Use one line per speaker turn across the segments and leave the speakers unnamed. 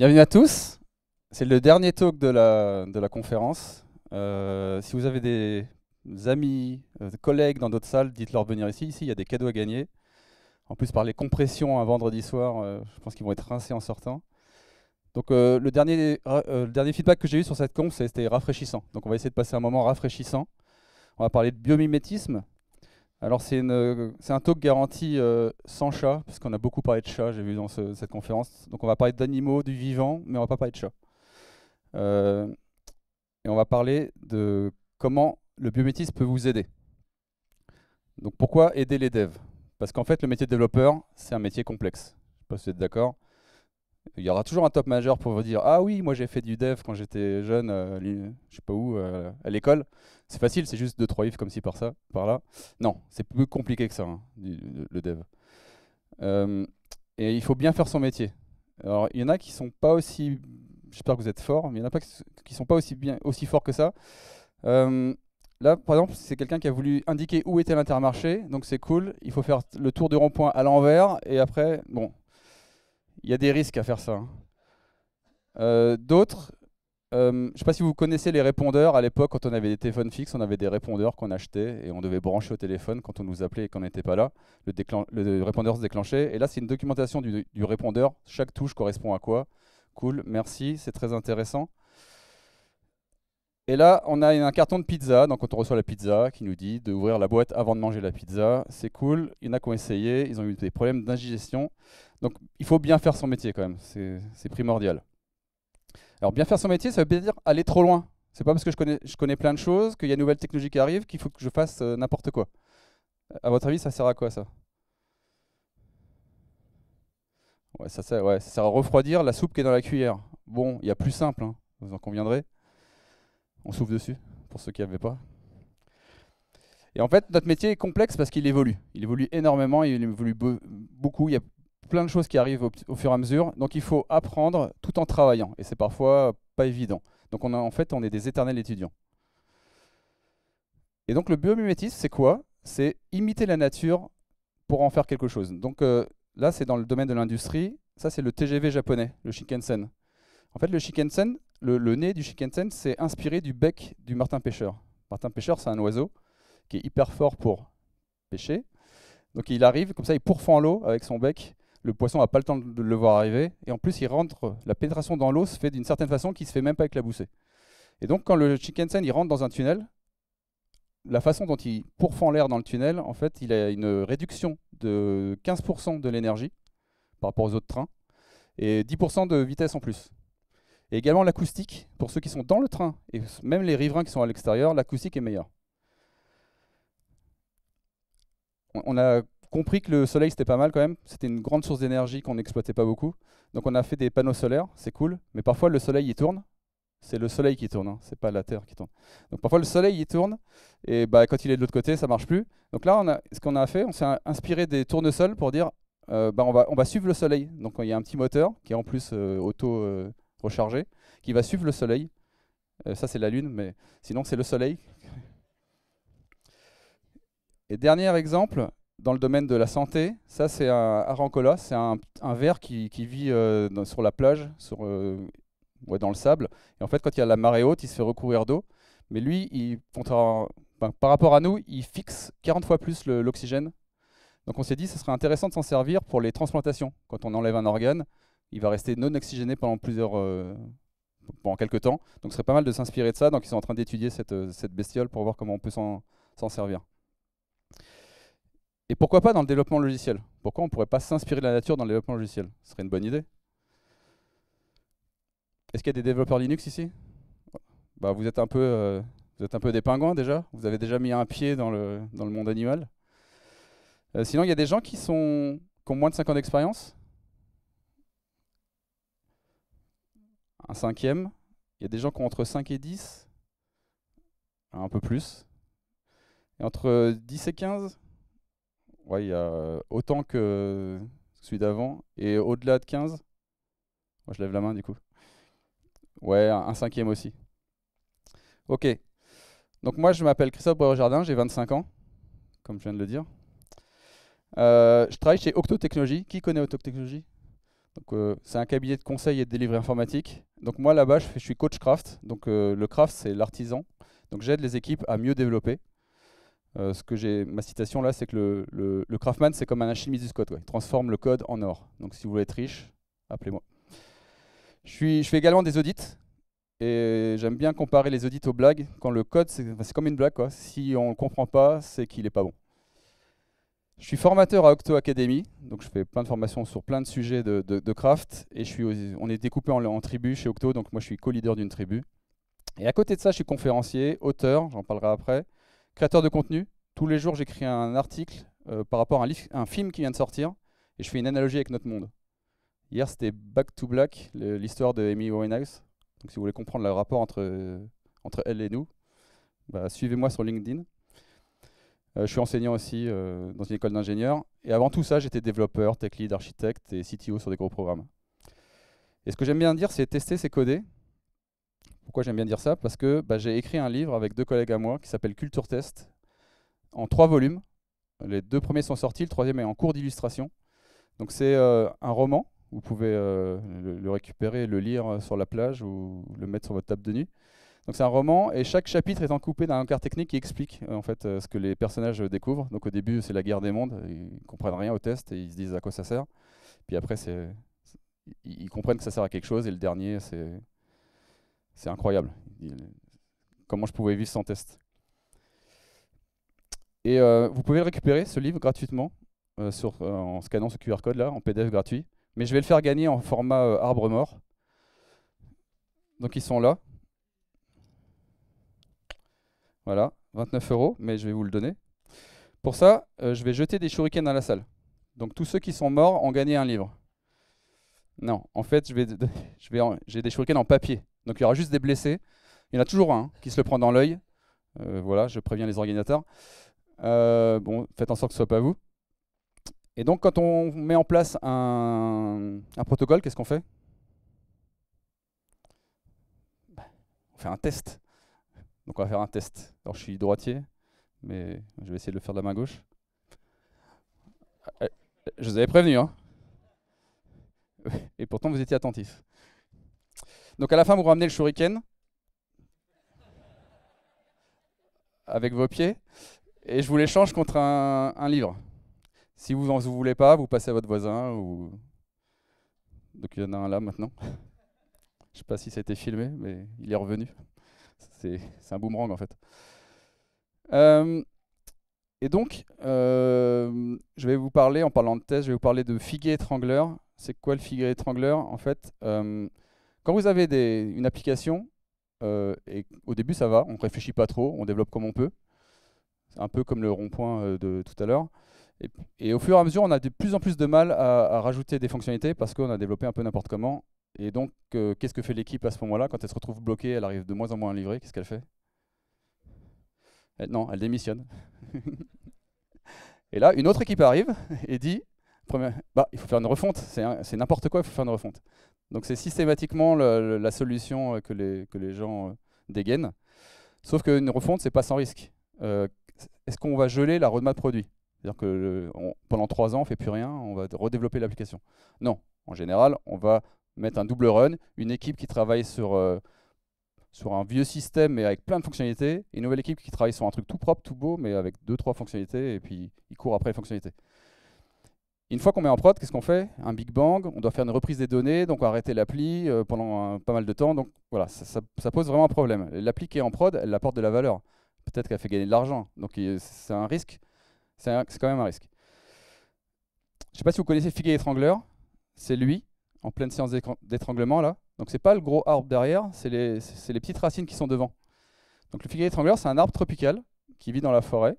Bienvenue à tous. C'est le dernier talk de la, de la conférence. Euh, si vous avez des amis, des euh, collègues dans d'autres salles, dites-leur venir ici. Ici, il y a des cadeaux à gagner. En plus, par les compressions un vendredi soir, euh, je pense qu'ils vont être rincés en sortant. Donc, le, dernier, dernier feedback que j'ai eu sur cette conf c'était rafraîchissant. Donc, on va essayer de passer un moment rafraîchissant. On va parler de biomimétisme. Alors c'est un talk garanti euh, sans chat, puisqu'on a beaucoup parlé de chat, j'ai vu dans cette conférence. Donc on va parler d'animaux, du vivant, mais on ne va pas parler de chat. Euh, et on va parler de comment le biométisme peut vous aider. Donc pourquoi aider les devs Parce qu'en fait le métier de développeur, c'est un métier complexe. Je ne sais pas si vous êtes d'accord. Il y aura toujours un top majeur pour vous dire Ah oui, moi j'ai fait du dev quand j'étais jeune, je euh, je sais pas où, euh, à l'école. C'est facile, c'est juste 2-3 ifs comme ci par, ça, par là. Non, c'est plus compliqué que ça, hein, le dev. Euh, et il faut bien faire son métier. Alors il y en a qui sont pas aussi. J'espère que vous êtes forts, mais il y en a pas qui sont pas aussi, bien, aussi forts que ça. Là, par exemple, c'est quelqu'un qui a voulu indiquer où était l'intermarché, donc c'est cool. Il faut faire le tour du rond-point à l'envers, et après, bon, il y a des risques à faire ça. Hein. Euh, d'autres, euh, je ne sais pas si vous connaissez les répondeurs. À l'époque, quand on avait des téléphones fixes, on avait des répondeurs qu'on achetait et on devait brancher au téléphone quand on nous appelait et qu'on n'était pas là. Le, répondeur se déclenchait. Et là, c'est une documentation du, répondeur. Chaque touche correspond à quoi Cool, merci, c'est très intéressant. Et là, on a un carton de pizza, donc quand on reçoit la pizza, qui nous dit d'ouvrir la boîte avant de manger la pizza. C'est cool, il y en a qui ont essayé, ils ont eu des problèmes d'ingestion. Donc il faut bien faire son métier quand même, c'est primordial. Alors bien faire son métier, ça veut bien dire aller trop loin. C'est pas parce que je connais, je connais plein de choses, qu'il y a une nouvelle technologie qui arrive, qu'il faut que je fasse euh, n'importe quoi. À votre avis, ça sert à quoi ça ouais ça, sert, ouais, ça sert à refroidir la soupe qui est dans la cuillère. Bon, il y a plus simple, hein. vous en conviendrez. On souffle dessus, pour ceux qui n'avaient pas. Et en fait, notre métier est complexe parce qu'il évolue. Il évolue énormément, il évolue beaucoup. Il y a plein de choses qui arrivent au, fur et à mesure. Donc il faut apprendre tout en travaillant. Et c'est parfois pas évident. Donc on a, en fait, on est des éternels étudiants. Et donc le biomimétisme, c'est quoi C'est imiter la nature pour en faire quelque chose. Donc euh, là, c'est dans le domaine de l'industrie. Ça, c'est le TGV japonais, le Shinkansen. En fait, le Shinkansen, le, nez du Shikansen s'est inspiré du bec du martin pêcheur. Martin pêcheur, c'est un oiseau qui est hyper fort pour pêcher. Donc il arrive, comme ça, il pourfend l'eau avec son bec. Le poisson n'a pas le temps de le voir arriver. Et en plus, il rentre, la pénétration dans l'eau se fait d'une certaine façon qui ne se fait même pas avec la boussée. Et donc, quand le Shinkansen il rentre dans un tunnel, la façon dont il pourfend l'air dans le tunnel, en fait, il a une réduction de 15% de l'énergie par rapport aux autres trains et 10% de vitesse en plus. Et également l'acoustique, pour ceux qui sont dans le train, et même les riverains qui sont à l'extérieur, l'acoustique est meilleure. On a compris que le soleil c'était pas mal quand même, c'était une grande source d'énergie qu'on n'exploitait pas beaucoup. Donc on a fait des panneaux solaires, c'est cool, mais parfois le soleil il tourne, c'est le soleil qui tourne, hein. c'est pas la Terre qui tourne. Donc parfois le soleil il tourne, et bah, quand il est de l'autre côté ça marche plus. Donc là ce qu'on a fait, on s'est inspiré des tournesols pour dire euh, bah, on, va, on va suivre le soleil. Donc il y a un petit moteur qui est en plus euh, auto, euh, rechargé, qui va suivre le Soleil. Euh, ça, c'est la Lune, mais sinon, c'est le Soleil. Et dernier exemple, dans le domaine de la santé, ça, c'est un Arancola, c'est un, ver qui, vit euh, sur la plage, euh, dans le sable. Et en fait, quand il y a la marée haute, il se fait recouvrir d'eau. Mais lui, il, par rapport à nous, il fixe 40 fois plus l'oxygène donc on s'est dit ce serait intéressant de s'en servir pour les transplantations. Quand on enlève un organe, il va rester non oxygéné pendant plusieurs, euh, pendant quelques temps. Donc ce serait pas mal de s'inspirer de ça. Donc ils sont en train d'étudier cette, euh, bestiole pour voir comment on peut s'en servir. Et pourquoi pas dans le développement logiciel Pourquoi on ne pourrait pas s'inspirer de la nature dans le développement logiciel Ce serait une bonne idée. Est-ce qu'il y a des développeurs Linux ici bah, vous, êtes un peu, euh, vous êtes un peu des pingouins déjà. Vous avez déjà mis un pied dans le, dans le monde animal. sinon, il y a des gens qui, sont, qui ont moins de 5 ans d'expérience un cinquième. Il y a des gens qui ont entre 5 et 10, un peu plus. Et entre 10 et 15, ouais, il y a euh, autant que celui d'avant. Et au-delà de 15, moi je lève la main du coup. Ouais, un, cinquième aussi. Ok. Donc moi je m'appelle Christophe Bréau-Jardin, j'ai 25 ans, comme je viens de le dire. Euh, je travaille chez Octo Qui connaît Octo euh, c'est un cabinet de conseil et de délivré informatique. Donc moi là-bas, je, suis coach craft. Donc euh, le craft, c'est l'artisan. Donc j'aide les équipes à mieux développer. Euh, ce que j'ai, ma citation là, c'est que le, craftman, c'est comme un alchimiste du code. Il transforme le code en or. Donc si vous voulez être riche, appelez-moi. Je, suis, je fais également des audits. Et j'aime bien comparer les audits aux blagues. Quand le code, c'est, comme une blague. Quoi. Si on ne comprend pas, c'est qu'il n'est pas bon. Je suis formateur à Octo Academy, donc je fais plein de formations sur plein de sujets de, craft. Et on est découpé en, tribus chez Octo, donc moi je suis co-leader d'une tribu. Et à côté de ça, je suis conférencier, auteur, j'en parlerai après, créateur de contenu. Tous les jours, j'écris un article euh, par rapport à un, film qui vient de sortir et je fais une analogie avec notre monde. Hier, c'était Back to Black, l'histoire de Amy Winehouse. Donc si vous voulez comprendre le rapport entre, euh, elle et nous, bah, suivez-moi sur LinkedIn. Euh, je suis enseignant aussi euh, dans une école d'ingénieurs. Et avant tout ça, j'étais développeur, tech lead, architecte et CTO sur des gros programmes. Et ce que j'aime bien dire, c'est tester, c'est coder. Pourquoi j'aime bien dire ça Parce que bah, j'ai écrit un livre avec deux collègues à moi qui s'appelle Culture Test, en trois volumes. Les deux premiers sont sortis, le troisième est en cours d'illustration. Donc c'est euh, un roman, vous pouvez le, récupérer, le lire sur la plage ou le mettre sur votre table de nuit. Donc c'est un roman et chaque chapitre étant coupé d'un encart technique qui explique euh, en fait euh, ce que les personnages découvrent. Donc au début c'est la guerre des mondes, ils comprennent rien au test et ils se disent à quoi ça sert. Puis après c'est ils comprennent que ça sert à quelque chose et le dernier c'est incroyable. Comment je pouvais vivre sans test. Et euh, vous pouvez récupérer ce livre gratuitement en scannant ce QR code là en PDF gratuit. Mais je vais le faire gagner en format arbre mort. Donc ils sont là. Voilà, 29 euros, mais je vais vous le donner. Pour ça, euh, je vais jeter des shurikens dans la salle. Donc tous ceux qui sont morts ont gagné un livre. Non, en fait, je vais, j'ai des shurikens en papier. Donc il y aura juste des blessés. Il y en a toujours un hein, qui se le prend dans l'œil. Euh, voilà, je préviens les organisateurs. Euh, bon, faites en sorte que ce soit pas vous. Et donc quand on met en place un protocole, qu'est-ce qu'on fait bah, On fait un test. Donc on va faire un test. Alors je suis droitier, mais je vais essayer de le faire de la main gauche. Ah, eh, je vous avais prévenu, hein Et pourtant vous étiez attentifs. Donc à la fin, vous ramenez le shuriken avec vos pieds et je vous l'échange contre un, livre. Si vous vous voulez pas, vous passez à votre voisin. Donc il y en a un là maintenant. Je ne sais pas si ça a été filmé, mais il est revenu. C'est un boomerang en fait. Euh, et donc, euh, je vais vous parler, en parlant de thèse, je vais vous parler de figuier étrangleur. C'est quoi le figuier étrangleur En fait, euh, quand vous avez des, une application, et au début ça va, on ne réfléchit pas trop, on développe comme on peut. C'est un peu comme le rond-point de tout à l'heure. Et, au fur et à mesure, on a de plus en plus de mal à rajouter des fonctionnalités parce qu'on a développé un peu n'importe comment et donc, euh, qu'est-ce que fait l'équipe à ce moment-là Quand elle se retrouve bloquée, elle arrive de moins en moins à livrer, qu'est-ce qu'elle fait Non, elle démissionne. et là, une autre équipe arrive et dit, bah, il faut faire une refonte, c'est n'importe quoi, il faut faire une refonte. Donc c'est systématiquement la solution euh, que les, gens euh, dégainent. Sauf qu'une refonte, c'est pas sans risque. Est-ce qu'on va geler la roadmap produit C'est-à-dire que pendant trois ans, on fait plus rien, on va redévelopper l'application. Non, en général, on va mettre un double run, une équipe qui travaille sur, euh, sur un vieux système mais avec plein de fonctionnalités, une nouvelle équipe qui travaille sur un truc tout propre, tout beau, mais avec deux, trois fonctionnalités, et puis ils courent après les fonctionnalités. Une fois qu'on met en prod, qu'est-ce qu'on fait Un Big Bang, on doit faire une reprise des données, donc arrêter l'appli euh, pendant pas mal de temps. Donc voilà, ça, pose vraiment un problème. L'appli qui est en prod, elle apporte de la valeur. Peut-être qu'elle fait gagner de l'argent. Donc c'est un risque. C'est quand même un risque. Je ne sais pas si vous connaissez Figué Étrangleur. C'est lui en pleine séance d'étranglement là. Donc c'est pas le gros arbre derrière, c'est les, petites racines qui sont devant. Donc le figuier étrangleur, c'est un arbre tropical qui vit dans la forêt.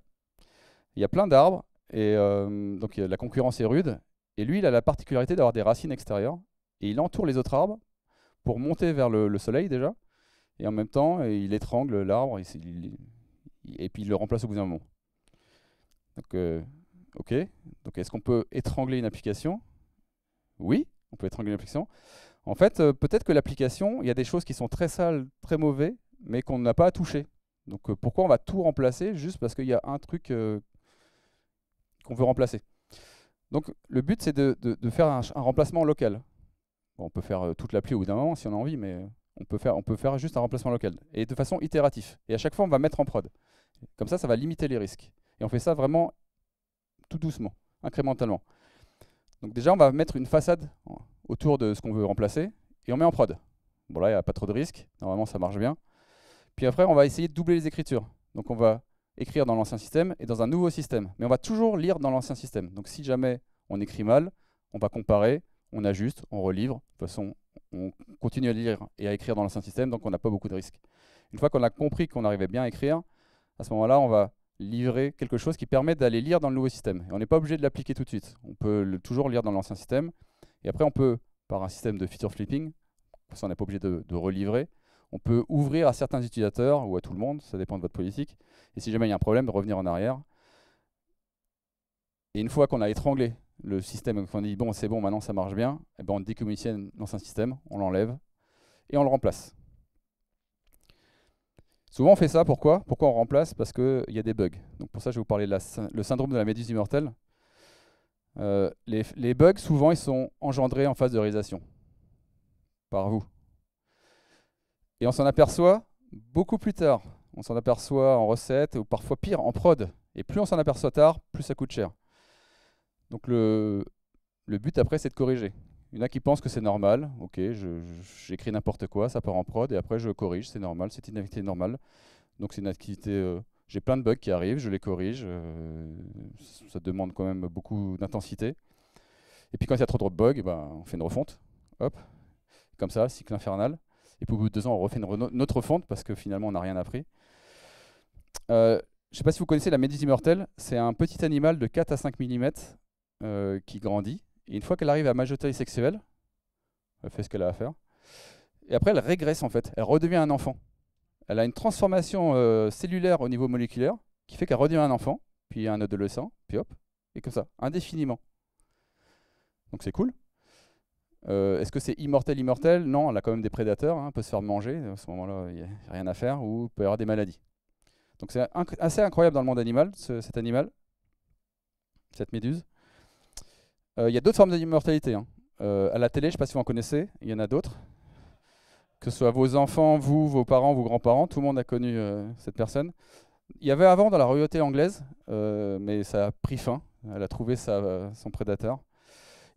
Il y a plein d'arbres et euh, donc la concurrence est rude. Et lui, il a la particularité d'avoir des racines extérieures et il entoure les autres arbres pour monter vers le, soleil déjà. Et en même temps, il étrangle l'arbre et, puis il le remplace au bout d'un moment. Donc, euh, ok. Donc, est-ce qu'on peut étrangler une application Oui, on peut étrangler l'application. En fait, euh, peut-être que l'application, il y a des choses qui sont très sales, très mauvais, mais qu'on n'a pas à toucher. Donc euh, pourquoi on va tout remplacer juste parce qu'il y a un truc euh, qu'on veut remplacer Donc le but, c'est de, faire un, remplacement local. on peut faire toute l'appli au bout d'un moment si on a envie, mais on peut, faire, on peut faire juste un remplacement local. Et de façon itérative. Et à chaque fois, on va mettre en prod. Comme ça, ça va limiter les risques. Et on fait ça vraiment tout doucement, incrémentalement. Donc déjà, on va mettre une façade autour de ce qu'on veut remplacer et on met en prod. Bon là, il n'y a pas trop de risques, Normalement, ça marche bien. Puis après, on va essayer de doubler les écritures. Donc on va écrire dans l'ancien système et dans un nouveau système. Mais on va toujours lire dans l'ancien système. Donc si jamais on écrit mal, on va comparer, on ajuste, on relivre. De toute façon, on continue à lire et à écrire dans l'ancien système, donc on n'a pas beaucoup de risques. Une fois qu'on a compris qu'on arrivait bien à écrire, à ce moment-là, on va livrer quelque chose qui permet d'aller lire dans le nouveau système. Et on n'est pas obligé de l'appliquer tout de suite. On peut toujours lire dans l'ancien système. Et après, on peut, par un système de feature flipping, parce on n'est pas obligé de, relivrer, on peut ouvrir à certains utilisateurs ou à tout le monde, ça dépend de votre politique. Et si jamais il y a un problème, revenir en arrière. Et une fois qu'on a étranglé le système, qu'on dit bon, c'est bon, maintenant ça marche bien, et eh ben on décommissionne l'ancien système, on l'enlève et on le remplace. Souvent on fait ça, pourquoi Pourquoi on remplace Parce qu'il y a des bugs. Donc pour ça je vais vous parler de la, le syndrome de la méduse immortelle. Euh, les, bugs, souvent, ils sont engendrés en phase de réalisation par vous. Et on s'en aperçoit beaucoup plus tard. On s'en aperçoit en recette ou parfois pire, en prod. Et plus on s'en aperçoit tard, plus ça coûte cher. Donc le, le but après, c'est de corriger. Il y en a qui pensent que c'est normal. Ok, j'écris n'importe quoi, ça part en prod et après je corrige, c'est normal, c'est une activité normale. Donc c'est une activité. Euh, j'ai plein de bugs qui arrivent, je les corrige. Euh, ça demande quand même beaucoup d'intensité. Et puis quand il y a trop de bugs, eh ben, on fait une refonte. Hop, comme ça, cycle infernal. Et puis au bout de deux ans, on refait une, notre refonte parce que finalement, on n'a rien appris. Euh, je ne sais pas si vous connaissez la méduse immortelle. C'est un petit animal de 4 à 5 mm qui grandit et une fois qu'elle arrive à majorité sexuelle, elle fait ce qu'elle a à faire. Et après, elle régresse en fait. Elle redevient un enfant. Elle a une transformation euh, cellulaire au niveau moléculaire qui fait qu'elle redevient un enfant, puis un adolescent, puis hop, et comme ça, indéfiniment. Donc c'est cool. Euh, est-ce que c'est immortel, immortel Non, elle a quand même des prédateurs, elle hein, peut se faire manger, à ce moment-là, il n'y a rien à faire, ou il peut y avoir des maladies. Donc c'est assez incroyable dans le monde animal, cet animal, cette méduse. Euh, il y a d'autres formes d'immortalité. Hein. Euh, à la télé, je ne sais pas si vous en connaissez, il y en a d'autres. Que ce soit vos enfants, vous, vos parents, vos grands-parents, tout le monde a connu euh, cette personne. Il y avait avant dans la royauté anglaise, mais ça a pris fin. Elle a trouvé son prédateur.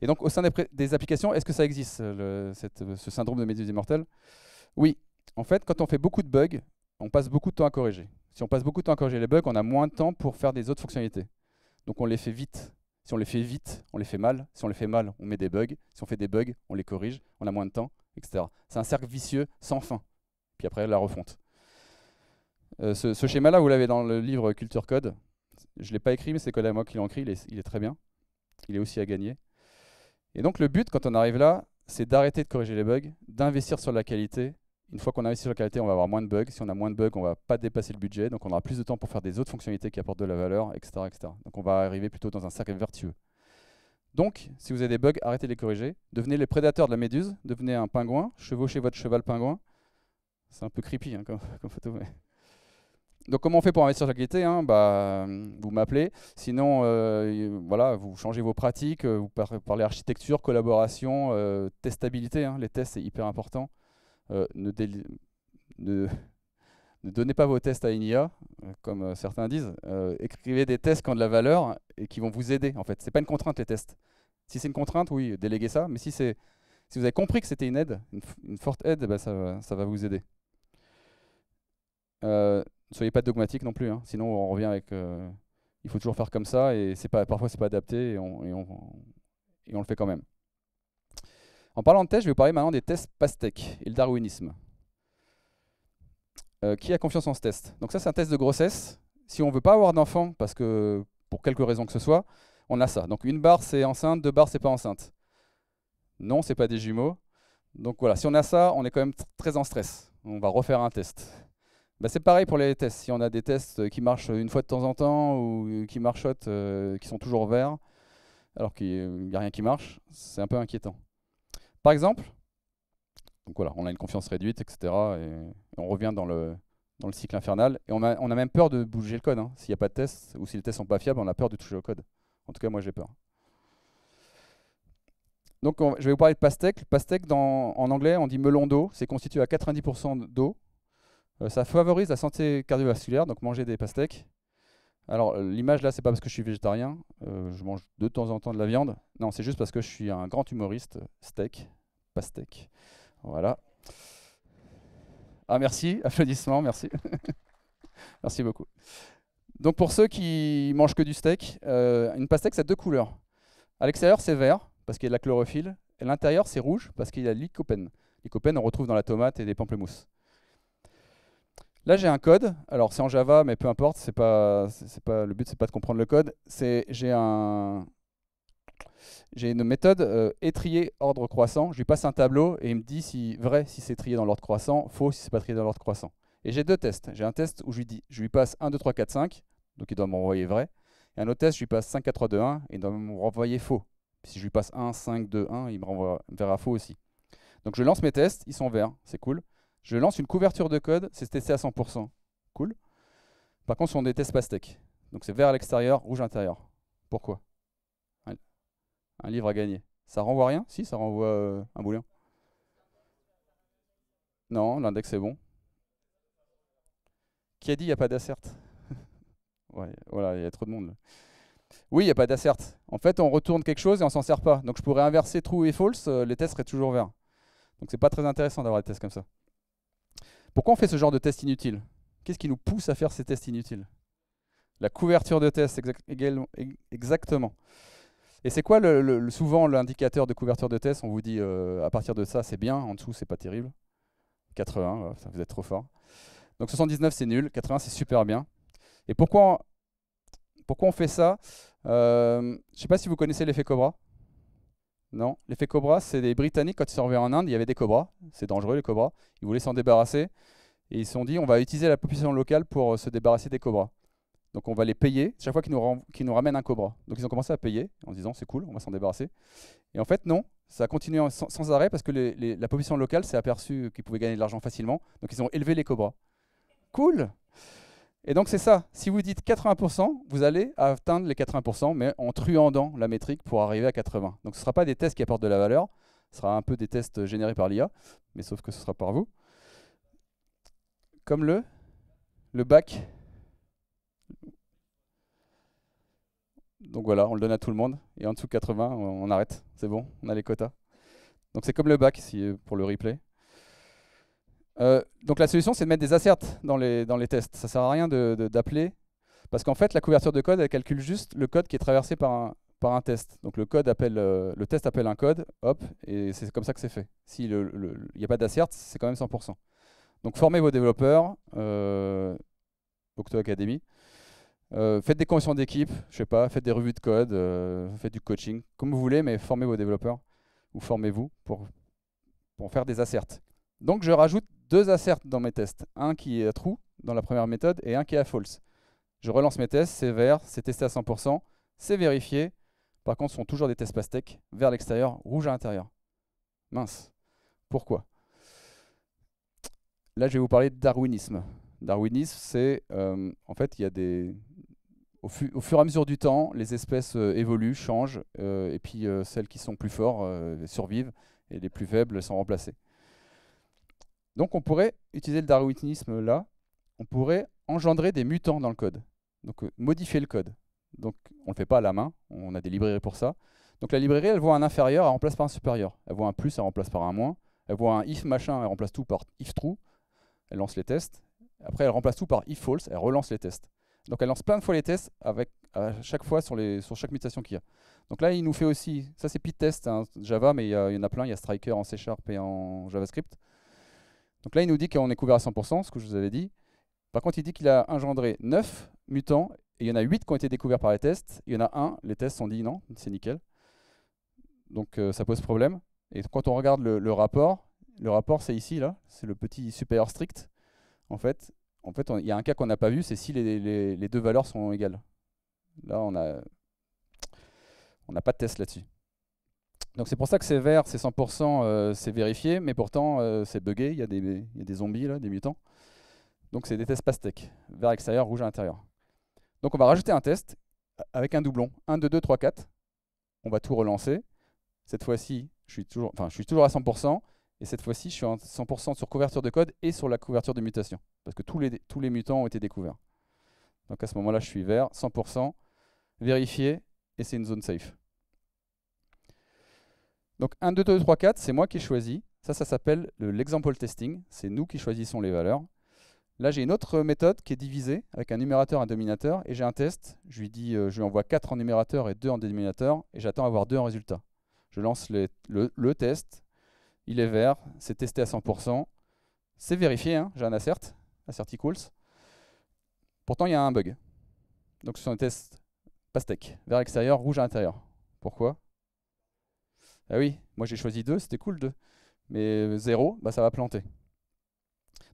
Et donc, au sein des, applications, est-ce que ça existe, ce syndrome de méduse immortelle Oui. En fait, quand on fait beaucoup de bugs, on passe beaucoup de temps à corriger. Si on passe beaucoup de temps à corriger les bugs, on a moins de temps pour faire des autres fonctionnalités. Donc on les fait vite. Si on les fait vite, on les fait mal. Si on les fait mal, on met des bugs. Si on fait des bugs, on les corrige, on a moins de temps, etc. C'est un cercle vicieux sans fin. Puis après, la refonte. Euh, ce, schéma-là, vous l'avez dans le livre Culture Code. Je ne l'ai pas écrit, mais c'est collègue à moi qui l'a écrit. Il est, il est, très bien. Il est aussi à gagner. Et donc, le but, quand on arrive là, c'est d'arrêter de corriger les bugs, d'investir sur la qualité une fois qu'on investit sur la qualité, on va avoir moins de bugs. Si on a moins de bugs, on va pas dépasser le budget. Donc on aura plus de temps pour faire des autres fonctionnalités qui apportent de la valeur, etc. Donc on va arriver plutôt dans un cercle vertueux. Donc, si vous avez des bugs, arrêtez de les corriger. Devenez les prédateurs de la méduse. Devenez un pingouin. Chevauchez votre cheval pingouin. C'est un peu creepy hein, comme, photo. Donc comment on fait pour investir sur la qualité hein? bah, Vous m'appelez. Sinon, euh, voilà, vous changez vos pratiques. Euh, vous parlez architecture, collaboration, euh, testabilité. Hein. Les tests, c'est hyper important. Euh, ne, donnez pas vos tests à une IA, euh, comme euh, certains disent. écrivez des tests qui ont de la valeur et qui vont vous aider. En fait, c'est pas une contrainte les tests. Si c'est une contrainte, oui, déléguez ça. Mais si c'est si vous avez compris que c'était une aide, une, forte aide, bah, ça, va vous aider. ne soyez pas dogmatique non plus, hein. sinon on revient avec il faut toujours faire comme ça et c'est pas parfois c'est pas adapté et on, et on le fait quand même. En parlant de tests, je vais parler maintenant des tests pastèques et le darwinisme. Euh, qui a confiance en ce test Donc ça, c'est un test de grossesse. Si on ne veut pas avoir d'enfant, parce que pour quelque raison que ce soit, on a ça. Donc une barre, c'est enceinte, deux barres, c'est pas enceinte. Non, c'est pas des jumeaux. Donc voilà, si on a ça, on est quand même très en stress. On va refaire un test. Bah, c'est pareil pour les tests. Si on a des tests euh, qui marchent une fois de temps en temps ou euh, qui marchotent, qui sont toujours verts, alors qu'il n'y a rien qui marche, c'est un peu inquiétant. Par exemple, donc voilà, on a une confiance réduite, etc. Et, on revient dans le, dans le cycle infernal. Et on a, même peur de bouger le code. Hein. S'il n'y a pas de test ou si les tests sont pas fiables, on a peur de toucher au code. En tout cas, moi, j'ai peur. Donc, je vais vous parler de pastèque. pastèque, en anglais, on dit melon d'eau. C'est constitué à 90% d'eau. Euh, ça favorise la santé cardiovasculaire, donc manger des pastèques. Alors, l'image là, c'est pas parce que je suis végétarien. Euh, je mange de temps en temps de la viande. Non, c'est juste parce que je suis un grand humoriste steak pastèque. Voilà. Ah merci, applaudissements, merci. merci beaucoup. Donc pour ceux qui mangent que du steak, euh, une pastèque, a deux couleurs. À l'extérieur, c'est vert, parce qu'il y a de la chlorophylle. Et l'intérieur, c'est rouge, parce qu'il y a de l'icopène, l'icopène on retrouve dans la tomate et des pamplemousses. Là, j'ai un code. Alors, c'est en Java, mais peu importe. C'est pas, c'est pas, le but, c'est pas de comprendre le code. C'est, j'ai un, j'ai une méthode euh, étrier ordre croissant. Je lui passe un tableau et il me dit si vrai si c'est trié dans l'ordre croissant, faux si c'est pas trié dans l'ordre croissant. Et j'ai deux tests. J'ai un test où je lui dis, je lui passe 1, 2, 3, 4, 5, donc il doit me renvoyer vrai. Et un autre test, je lui passe 5, 4, 3, 2, 1, et il doit me renvoyer faux. Si je lui passe 1, 5, 2, 1, il me, renvoie, faux aussi. Donc je lance mes tests, ils sont verts, c'est cool. Je lance une couverture de code, c'est testé à 100%, cool. Par contre, ce sont des tests pastèques. Donc c'est vert à l'extérieur, rouge à l'intérieur. Pourquoi un livre à gagner. Ça renvoie rien Si, ça renvoie euh, un boulot. Non, l'index est bon. Qui a dit il n'y a pas d'assert ouais, Voilà, il y a trop de monde. Oui, il n'y a pas d'assert. En fait, on retourne quelque chose et on s'en sert pas. Donc je pourrais inverser true et false, euh, les tests seraient toujours verts. Donc c'est pas très intéressant d'avoir des tests comme ça. Pourquoi on fait ce genre de tests inutiles Qu'est-ce qui nous pousse à faire ces tests inutiles La couverture de test, exactement. Et c'est quoi le, souvent l'indicateur de couverture de test On vous dit euh, à partir de ça, c'est bien, en dessous, c'est pas terrible. 80, vous êtes trop fort. Donc 79, c'est nul, 80, c'est super bien. Et pourquoi on, pourquoi on fait ça euh, Je ne sais pas si vous connaissez l'effet Cobra. Non, l'effet Cobra, c'est des Britanniques, quand ils sont arrivés en Inde, il y avait des cobras. C'est dangereux, les cobras. Ils voulaient s'en débarrasser. Et ils se sont dit, on va utiliser la population locale pour euh, se débarrasser des cobras. Donc on va les payer chaque fois qu'ils nous, ramènent un cobra. Donc ils ont commencé à payer en disant c'est cool, on va s'en débarrasser. Et en fait non, ça a continué sans, arrêt parce que la population locale s'est aperçue qu'ils pouvaient gagner de l'argent facilement. Donc ils ont élevé les cobras. Cool Et donc c'est ça, si vous dites 80%, vous allez atteindre les 80%, mais en truandant la métrique pour arriver à 80%. Donc ce ne sera pas des tests qui apportent de la valeur, ce sera un peu des tests générés par l'IA, mais sauf que ce sera par vous. Comme le bac donc voilà, on le donne à tout le monde. Et en dessous de 80, on, arrête. C'est bon, on a les quotas. Donc c'est comme le bac euh, pour le replay. Euh, donc la solution, c'est de mettre des asserts dans les, tests. Ça ne sert à rien d'appeler, parce qu'en fait, la couverture de code, elle calcule juste le code qui est traversé par un, test. Donc le, code appelle, euh, le test appelle un code, hop, et c'est comme ça que c'est fait. S'il n'y a pas d'assert, c'est quand même 100%. Donc formez vos développeurs, euh, Octo Academy, euh, faites des conventions d'équipe, je sais pas, faites des revues de code, euh, faites du coaching, comme vous voulez, mais formez vos développeurs ou formez-vous pour, pour faire des asserts. Donc je rajoute deux asserts dans mes tests, un qui est à true dans la première méthode et un qui est à false. Je relance mes tests, c'est vert, c'est testé à 100%, c'est vérifié. Par contre, ce sont toujours des tests pastèques, vers l'extérieur, rouge à l'intérieur. Mince. Pourquoi Là, je vais vous parler de darwinisme. Darwinisme, c'est euh, en fait, il y a des, au, fur et à mesure du temps, les espèces euh, évoluent, changent, euh, et puis euh, celles qui sont plus fortes survivent, et les plus faibles sont remplacées. Donc on pourrait utiliser le darwinisme là, on pourrait engendrer des mutants dans le code, donc modifier le code. Donc on ne le fait pas à la main, on a des librairies pour ça. Donc la librairie, elle voit un inférieur, elle remplace par un supérieur. Elle voit un plus, elle remplace par un moins. Elle voit un if machin, elle remplace tout par if true. Elle lance les tests. Après, elle remplace tout par if false, elle relance les tests. Donc elle lance plein de fois les tests avec, à chaque fois sur, les, sur chaque mutation qu'il y a. Donc là, il nous fait aussi, ça c'est Pit Test, hein, Java, mais il y, en a plein, il y a Striker en C Sharp et en JavaScript. Donc là, il nous dit qu'on est couvert à 100%, ce que je vous avais dit. Par contre, il dit qu'il a engendré 9 mutants, et il y en a 8 qui ont été découverts par les tests. Il y en a un, les tests sont dit non, c'est nickel. Donc euh, ça pose problème. Et quand on regarde le, le rapport, le rapport c'est ici, là, c'est le petit supérieur strict. En fait, en fait, il y a un cas qu'on n'a pas vu, c'est si les, deux valeurs sont égales. Là, on n'a on pas de test là-dessus. Donc c'est pour ça que c'est vert, c'est 100%, euh, c'est vérifié, mais pourtant euh, c'est buggé, il y, a des zombies, là, des mutants. Donc c'est des tests pastèques, vert extérieur, rouge à l'intérieur. Donc on va rajouter un test avec un doublon, 1, 2, 2, 3, 4. On va tout relancer. Cette fois-ci, je, suis toujours, je suis toujours à 100%, et cette fois-ci, je suis en 100% sur couverture de code et sur la couverture de mutation, parce que tous les, tous les mutants ont été découverts. Donc à ce moment-là, je suis vert, 100%, vérifié, et c'est une zone safe. Donc 1, 2, 2, 3, 4, c'est moi qui choisis. Ça, ça s'appelle l'example testing. C'est nous qui choisissons les valeurs. Là, j'ai une autre méthode qui est divisée avec un numérateur et un dominateur. Et j'ai un test. Je lui, dis, euh, je envoie 4 en numérateur et 2 en dénominateur. Et j'attends avoir 2 en résultat. Je lance le test il est vert, c'est testé à 100%, c'est vérifié, hein, j'ai un assert, assert equals. Pourtant, il y a un bug. Donc ce sont des tests pastèques, vert extérieur, rouge à l'intérieur. Pourquoi Ah oui, moi j'ai choisi deux, c'était cool deux. Mais zéro, bah, ça va planter.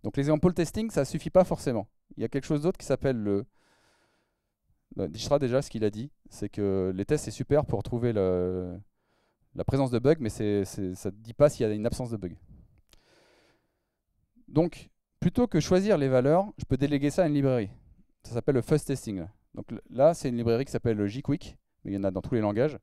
Donc les de testing, ça ne suffit pas forcément. Il y a quelque chose d'autre qui s'appelle le... Bah, Dijkstra déjà, ce qu'il a dit, c'est que les tests, c'est super pour trouver le, la présence de bug, mais ça ne dit pas s'il y a une absence de bug. Donc, plutôt que choisir les valeurs, je peux déléguer ça à une librairie. Ça s'appelle le First testing. Donc là, c'est une librairie qui s'appelle jQuick, euh, mais il y en a dans tous les langages.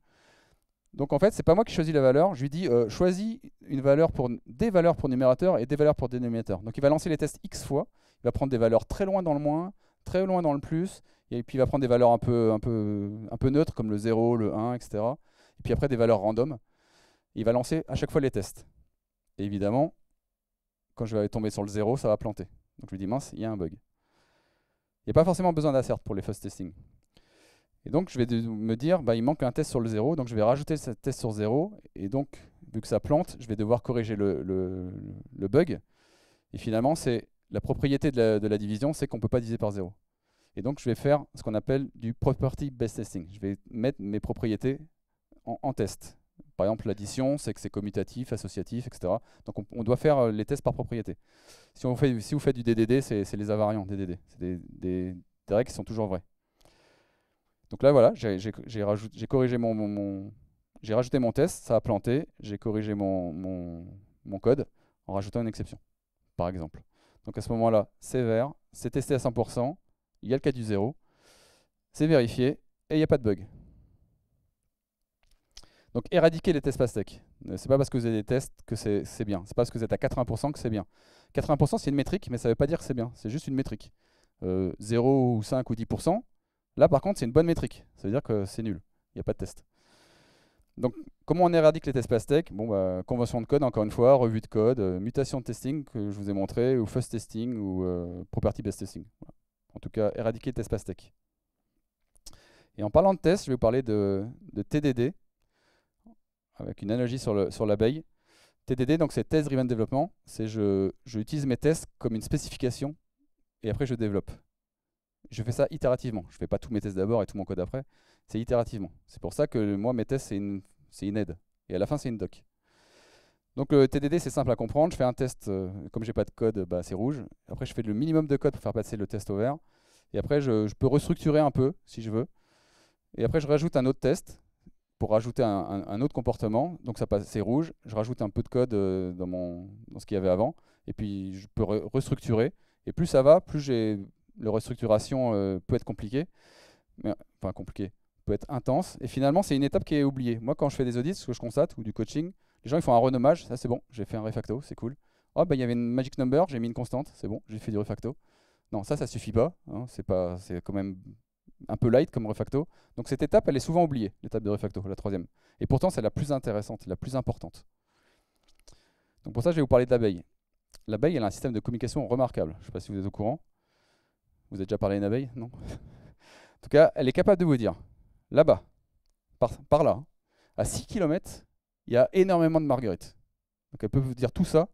Donc en fait, c'est pas moi qui choisis la valeur, je lui dis euh, choisis une valeur pour, des valeurs pour numérateur et des valeurs pour dénominateur. Donc il va lancer les tests x fois, il va prendre des valeurs très loin dans le moins, très loin dans le plus, et puis il va prendre des valeurs un peu, un peu, un peu neutres comme le 0, le 1, etc et puis après des valeurs random. Il va lancer à chaque fois les tests. Et évidemment, quand je vais tomber sur le zéro, ça va planter. Donc je lui dis mince, il y a un bug. Il n'y a pas forcément besoin d'assert pour les fast testing. Et donc je vais me dire, bah, il manque un test sur le 0, donc je vais rajouter ce test sur 0, et donc vu que ça plante, je vais devoir corriger le, bug. Et finalement, c'est la propriété de la, division, c'est qu'on ne peut pas diviser par 0. Et donc je vais faire ce qu'on appelle du property-based testing. Je vais mettre mes propriétés en, test. Par exemple, l'addition, c'est que c'est commutatif, associatif, etc. Donc on, doit faire euh, les tests par propriété. Si, on fait, vous faites du DDD, c'est les avariants DDD. C'est des, règles qui sont toujours vraies. Donc là, voilà, j'ai j'ai rajouté mon test, ça a planté, j'ai corrigé mon, code en rajoutant une exception, par exemple. Donc à ce moment-là, c'est vert, c'est testé à 100%, il y a le cas du zéro, c'est vérifié et il n'y a pas de bug. Donc éradiquer les tests pastèques. Euh, c'est pas parce que vous avez des tests que c'est bien. C'est pas parce que vous êtes à 80% que c'est bien. 80% c'est une métrique, mais ça ne veut pas dire que c'est bien. C'est juste une métrique. 0 euh, ou 5 ou 10%, là par contre c'est une bonne métrique. Ça veut dire que c'est nul. Il n'y a pas de test. Donc comment on éradique les tests pastèques Bon, bah, convention de code encore une fois, revue de code, euh, mutation de testing que je vous ai montré, ou first testing, ou property based testing. En tout cas, éradiquer les tests pastèques. Et en parlant de tests, je vais vous parler de TDD, avec une analogie sur l'abeille. Sur TDD, donc c'est Test Driven Development, c'est je, j'utilise mes tests comme une spécification et après je développe. Je fais ça itérativement. Je ne fais pas tous mes tests d'abord et tout mon code après. C'est itérativement. C'est pour ça que moi, mes tests, c'est une, une aide. Et à la fin, c'est une doc. Donc le TDD, c'est simple à comprendre. Je fais un test, Comme euh, comme j'ai pas de code, bah, c'est rouge. Après, je fais le minimum de code pour faire passer le test au vert. Et après, je, je, peux restructurer un peu, si je veux. Et après, je rajoute un autre test pour rajouter un, autre comportement. Donc ça passe, c'est rouge. Je rajoute un peu de code euh, dans, mon, dans ce qu'il y avait avant. Et puis je peux restructurer. Et plus ça va, plus j'ai la restructuration euh, peut être compliquée. Mais, enfin compliquée, peut être intense. Et finalement, c'est une étape qui est oubliée. Moi, quand je fais des audits, ce que je constate, ou du coaching, les gens ils font un renommage. Ça c'est bon, j'ai fait un refacto, c'est cool. Oh, bah, il y avait une magic number, j'ai mis une constante, c'est bon, j'ai fait du refacto. Non, ça, ça suffit pas. Hein. c'est pas, c'est quand même un peu light comme refacto. Donc cette étape, elle est souvent oubliée, l'étape de refacto, la troisième. Et pourtant, c'est la plus intéressante, la plus importante. Donc pour ça, je vais vous parler d'abeille. L'abeille, elle a un système de communication remarquable. Je ne sais pas si vous êtes au courant. Vous avez déjà parlé d'une abeille Non En tout cas, elle est capable de vous dire, là-bas, par, là, à 6 km, il y a énormément de marguerites. Donc elle peut vous dire tout ça,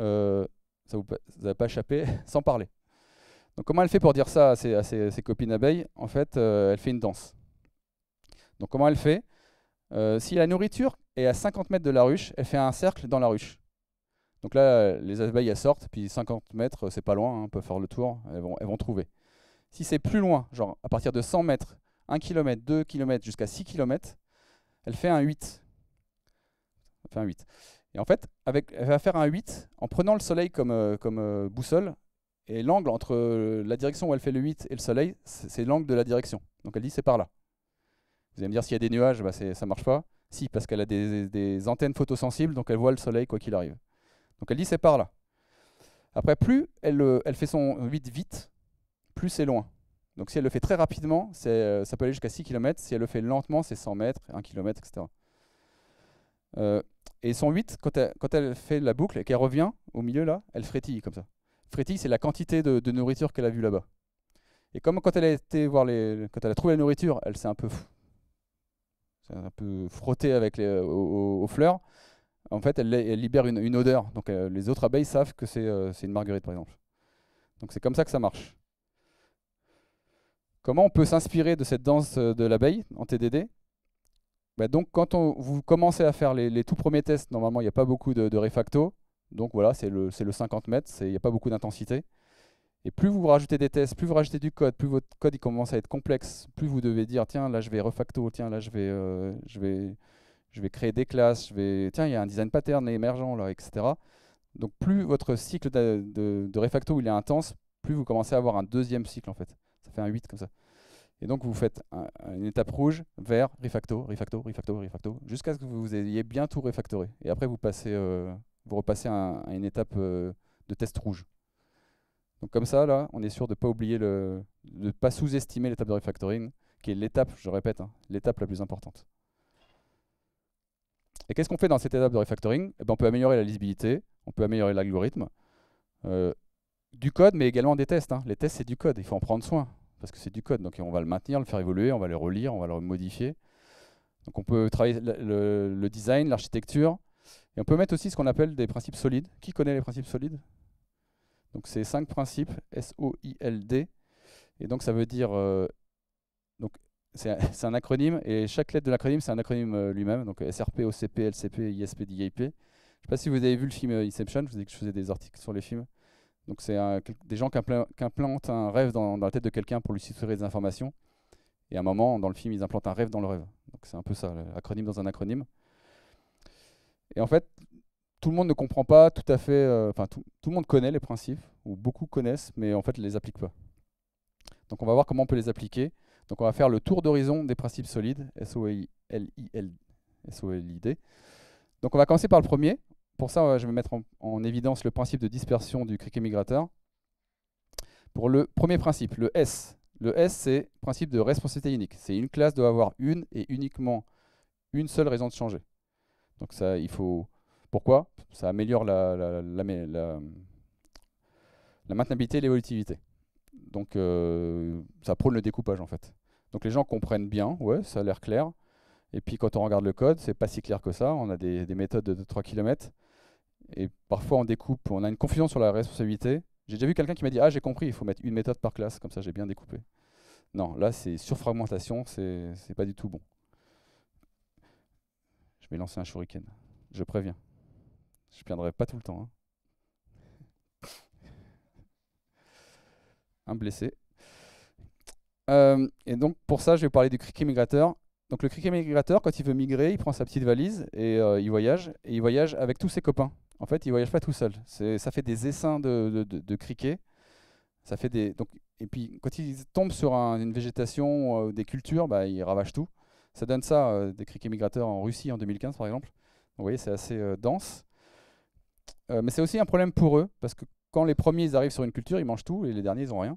euh, ça vous, vous a pas échappé, sans parler. Donc comment elle fait pour dire ça à ses, copines abeilles En fait, euh, elle fait une danse. Donc comment elle fait euh, Si la nourriture est à 50 mètres de la ruche, elle fait un cercle dans la ruche. Donc là, les abeilles elles sortent, puis 50 mètres, c'est pas loin, hein, on peut faire le tour, elles vont, trouver. Si c'est plus loin, genre à partir de 100 mètres, 1 km, 2 km, jusqu'à 6 km, elle fait un 8. Elle un 8. Et en fait, elle va faire un 8 en prenant le soleil comme euh, boussole et l'angle entre euh, la direction où elle fait le 8 et le soleil, c'est l'angle de la direction. Donc elle dit c'est par là. Vous allez me dire s'il y a des nuages, bah ça marche pas. Si, parce qu'elle a des, antennes photosensibles, donc elle voit le soleil quoi qu'il arrive. Donc elle dit c'est par là. Après, plus elle, euh, elle, fait son 8 vite, plus c'est loin. Donc si elle le fait très rapidement, euh, ça peut aller jusqu'à 6 km. Si elle le fait lentement, c'est 100 mètres, 1 km, etc. et son 8, quand elle, quand elle fait la boucle et qu'elle revient au milieu là, elle frétille comme ça frétille, c'est la quantité de, nourriture qu'elle a vue là-bas. Et comme quand elle a été voir les, quand elle a trouvé la nourriture, elle s'est un peu, un peu frottée avec les, aux, fleurs. En fait, elle, libère une, odeur. Donc euh, les autres abeilles savent que euh, c'est une marguerite, par exemple. Donc c'est comme ça que ça marche. Comment on peut s'inspirer de cette danse euh, de l'abeille en TDD bah, Donc quand on, vous commencez à faire les, tout premiers tests, normalement il n'y a pas beaucoup de, de réfacto, donc voilà, c'est le, le 50 mètres, il n'y a pas beaucoup d'intensité. Et plus vous rajoutez des tests, plus vous rajoutez du code, plus votre code il commence à être complexe, plus vous devez dire tiens là je vais refacto, tiens là je vais, euh, je vais, je vais créer des classes, je vais tiens il y a un design pattern émergent là, etc. Donc plus votre cycle de, refacto il est intense, plus vous commencez à avoir un deuxième cycle en fait. Ça fait un 8 comme ça. Et donc vous faites une étape rouge, vert, refacto, refacto, refacto, refacto, jusqu'à ce que vous ayez bien tout refactoré. Et après vous passez euh, vous repassez à une étape euh, de test rouge. Donc comme ça, là, on est sûr de ne pas oublier le, de pas sous-estimer l'étape de refactoring, qui est l'étape, je répète, hein, l'étape la plus importante. Et qu'est-ce qu'on fait dans cette étape de refactoring eh ben, On peut améliorer la lisibilité, on peut améliorer l'algorithme, euh, du code, mais également des tests. Hein. Les tests, c'est du code, il faut en prendre soin, parce que c'est du code. Donc on va le maintenir, le faire évoluer, on va le relire, on va le modifier. Donc on peut travailler le design, l'architecture, et on peut mettre aussi ce qu'on appelle des principes solides. Qui connaît les principes solides Donc c'est cinq principes, S-O-I-L-D. Et donc ça veut dire... Euh, donc c'est un, acronyme, et chaque lettre de l'acronyme, c'est un acronyme euh, lui-même. Donc SRP, OCP, LCP, ISP, p Je ne sais pas si vous avez vu le film euh, Inception, je vous ai dit que je faisais des articles sur les films. Donc c'est des gens qui implantent un rêve dans, la tête de quelqu'un pour lui souffrir des informations. Et à un moment, dans le film, ils implantent un rêve dans le rêve. Donc c'est un peu ça, l'acronyme dans un acronyme. Et en fait, tout le monde ne comprend pas tout à fait, euh, enfin tout, le monde connaît les principes, ou beaucoup connaissent, mais en fait ne les appliquent pas. Donc on va voir comment on peut les appliquer. Donc on va faire le tour d'horizon des principes solides, S-O-L-I-D. Donc on va commencer par le premier. Pour ça, je vais mettre en, évidence le principe de dispersion du criquet migrateur. Pour le premier principe, le S. Le S, c'est principe de responsabilité unique. C'est une classe doit avoir une et uniquement une seule raison de changer. Donc ça, il faut. Pourquoi Ça améliore la, la, la, maintenabilité et l'évolutivité. Donc euh, ça prône le découpage en fait. Donc les gens comprennent bien, ouais, ça a l'air clair. Et puis quand on regarde le code, c'est pas si clair que ça. On a des, méthodes de 3 km. Et parfois on découpe, on a une confusion sur la responsabilité. J'ai déjà vu quelqu'un qui m'a dit Ah, j'ai compris, il faut mettre une méthode par classe, comme ça j'ai bien découpé. Non, là c'est surfragmentation, c'est pas du tout bon. Je vais lancer un shuriken. Je préviens. Je perdrai pas tout le temps. Hein. un blessé. Euh, et donc pour ça, je vais parler du criquet migrateur. Donc le criquet migrateur, quand il veut migrer, il prend sa petite valise et euh, il voyage. Et il voyage avec tous ses copains. En fait, il voyage pas tout seul. Ça fait des essaims de, de, criquets. Ça fait des, et puis quand il tombe sur une végétation, ou euh, des cultures, bah, il ravage tout. Ça donne ça, euh, des criquets migrateurs en Russie en 2015 par exemple. Vous voyez, c'est assez euh, dense. Euh, mais c'est aussi un problème pour eux, parce que quand les premiers arrivent sur une culture, ils mangent tout, et les derniers, ils n'ont rien.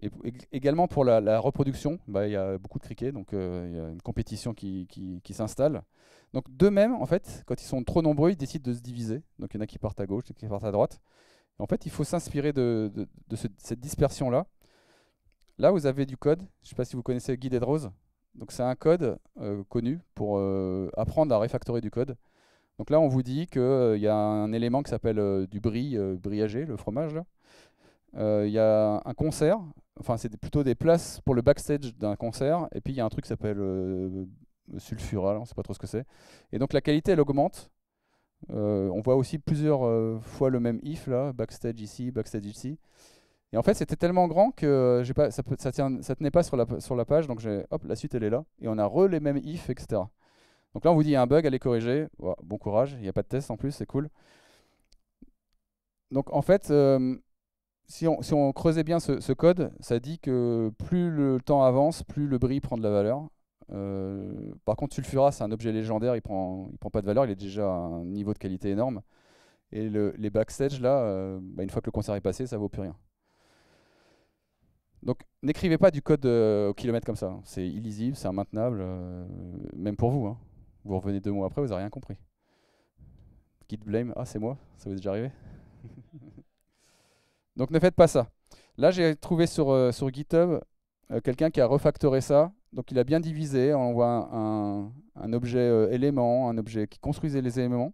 Et également pour la, reproduction, bah, il y a beaucoup de criquets, donc il y a une compétition qui, s'installe. Donc d'eux-mêmes, en fait, quand ils sont trop nombreux, ils décident de se diviser. Donc il y en a qui partent à gauche, qui partent à droite. En fait, il faut s'inspirer de, cette dispersion-là. Là, vous avez du code. Je ne sais pas si vous connaissez Guy rose donc c'est un code euh, connu pour euh, apprendre à refactorer du code. Donc là, on vous dit qu'il euh, y a un élément qui s'appelle du brie, briagé, le fromage. Il y a un concert, enfin c'est plutôt des places pour le backstage d'un concert, et puis il y a un truc qui s'appelle sulfura, on ne sait pas trop ce que c'est. Et donc la qualité, elle augmente. on voit aussi plusieurs fois le même if, là, backstage ici, backstage ici. Et en fait, c'était tellement grand que euh, ça, ça, tenait pas sur la, page, donc j'ai, hop, la suite elle est là, et on a re les mêmes if, etc. Donc là, on vous dit, il y a un bug, allez corriger, bon courage, il n'y a pas de test en plus, c'est cool. Donc en fait, euh, si, on, creusait bien ce, code, ça dit que plus le temps avance, plus le bris prend de la valeur. Euh, par contre, Sulfura, c'est un objet légendaire, il prend, prend pas de valeur, il est déjà à un niveau de qualité énorme. Et les backstage, là, bah, une fois que le concert est passé, ça vaut plus rien. Donc n'écrivez pas du code euh, au kilomètre comme ça. Hein. C'est illisible, c'est immaintenable, euh, même pour vous. Hein. Vous revenez deux mois après, vous n'avez rien compris. Git blame, ah c'est moi, ça vous est déjà arrivé Donc ne faites pas ça. Là j'ai trouvé sur, euh, sur GitHub quelqu'un qui a refactoré ça. Donc il a bien divisé, on voit un objet élément, un objet qui construisait les éléments.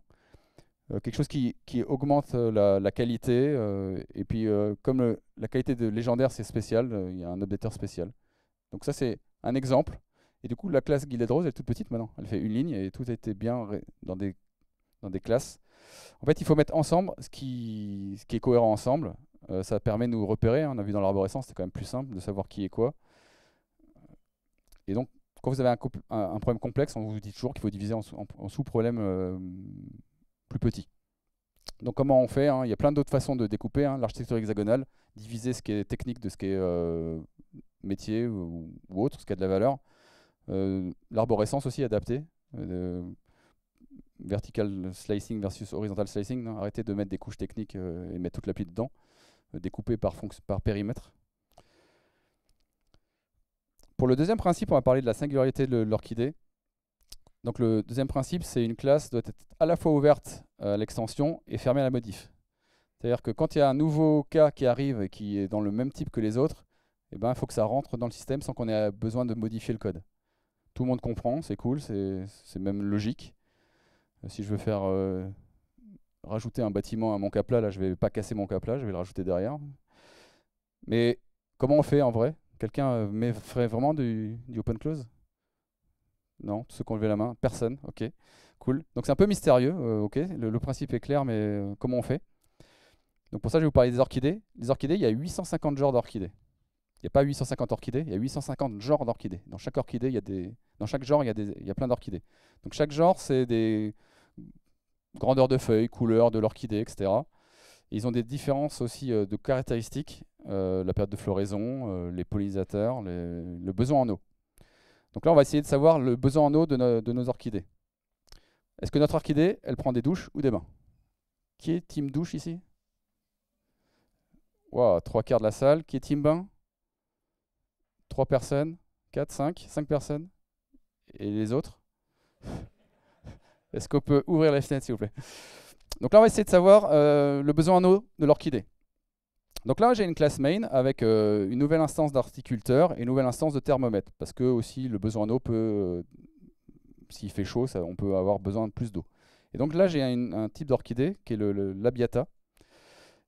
Euh, quelque chose qui, augmente euh, la, qualité. Euh, et puis, comme la qualité de légendaire, c'est spécial, il y a un updater spécial. Donc ça, c'est un exemple. Et du coup, la classe Gilded Rose, elle est toute petite maintenant. Elle fait une ligne et tout a été bien dans des, dans des classes. En fait, il faut mettre ensemble ce qui, ce qui est cohérent ensemble. ça permet de nous repérer. Hein. On a vu dans l'arborescence, c'était quand même plus simple de savoir qui est quoi. Et donc, quand vous avez un, problème complexe, on vous dit toujours qu'il faut diviser en, sous-problèmes plus petit. Donc comment on fait hein? Il y a plein d'autres façons de découper hein. l'architecture hexagonale, diviser ce qui est technique de ce qui est euh, métier ou, autre, ce qui a de la valeur. Euh, l'arborescence aussi adaptée. Euh, vertical slicing versus horizontal slicing. Non hein. Arrêtez de mettre des couches techniques et mettre toute l'appli dedans. découper par, par périmètre. Pour le deuxième principe, on va parler de la singularité de l'orchidée. Donc le deuxième principe, c'est une classe doit être à la fois ouverte euh, à l'extension et fermée à la modif. C'est-à-dire que quand il y a un nouveau cas qui arrive et qui est dans le même type que les autres, eh ben, il faut que ça rentre dans le système sans qu'on ait besoin de modifier le code. Tout le monde comprend, c'est cool, c'est même logique. Euh, si je veux faire euh, rajouter un bâtiment à mon capla, là, je vais pas casser mon cap-là, je vais le rajouter derrière. Mais comment on fait en vrai Quelqu'un ferait vraiment du, du open close non, tous ceux qui ont levé la main Personne, ok, cool. Donc c'est un peu mystérieux, euh, ok, le, principe est clair, mais euh, comment on fait Donc pour ça, je vais vous parler des orchidées. Les orchidées, il y a 850 genres d'orchidées. Il n'y a pas 850 orchidées, il y a 850 genres d'orchidées. Dans chaque orchidée, il y des... Dans chaque genre, il y a, des... il plein d'orchidées. Donc chaque genre, c'est des grandeurs de feuilles, couleurs de l'orchidée, etc. ils ont des différences aussi euh, de caractéristiques, la période de floraison, les pollinisateurs, le besoin en eau. Donc là, on va essayer de savoir le besoin en eau de, nos orchidées. Est-ce que notre orchidée, elle prend des douches ou des bains Qui est team douche ici Wow, trois quarts de la salle. Qui est team bain Trois personnes Quatre, cinq Cinq personnes Et les autres Est-ce qu'on peut ouvrir les fenêtres, s'il vous plaît Donc là, on va essayer de savoir euh, le besoin en eau de l'orchidée. Donc là, j'ai une classe main avec euh, une nouvelle instance d'horticulteur et une nouvelle instance de thermomètre, parce que aussi le besoin d'eau peut, euh, s'il fait chaud, on peut avoir besoin de plus d'eau. Et donc là, j'ai un, type d'orchidée qui est le, labiata.